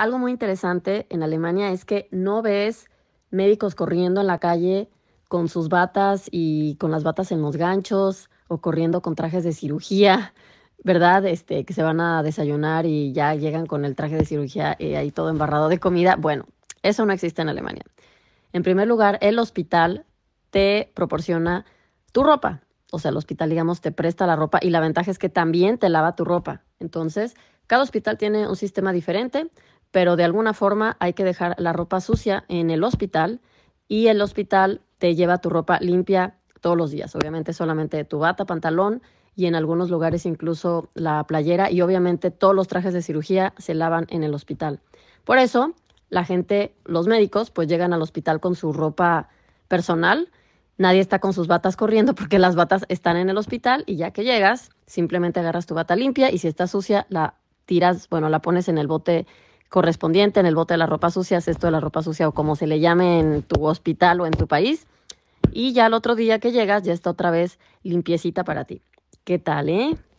algo muy interesante en Alemania es que no ves médicos corriendo en la calle con sus batas y con las batas en los ganchos o corriendo con trajes de cirugía, ¿verdad? Este, que se van a desayunar y ya llegan con el traje de cirugía y ahí todo embarrado de comida. Bueno, eso no existe en Alemania. En primer lugar, el hospital te proporciona tu ropa. O sea, el hospital, digamos, te presta la ropa y la ventaja es que también te lava tu ropa. Entonces, cada hospital tiene un sistema diferente pero de alguna forma hay que dejar la ropa sucia en el hospital y el hospital te lleva tu ropa limpia todos los días, obviamente solamente tu bata, pantalón y en algunos lugares incluso la playera y obviamente todos los trajes de cirugía se lavan en el hospital. Por eso la gente, los médicos, pues llegan al hospital con su ropa personal, nadie está con sus batas corriendo porque las batas están en el hospital y ya que llegas, simplemente agarras tu bata limpia y si está sucia la tiras, bueno, la pones en el bote correspondiente en el bote de la ropa sucia, esto de la ropa sucia o como se le llame en tu hospital o en tu país. Y ya el otro día que llegas ya está otra vez limpiecita para ti. ¿Qué tal, eh?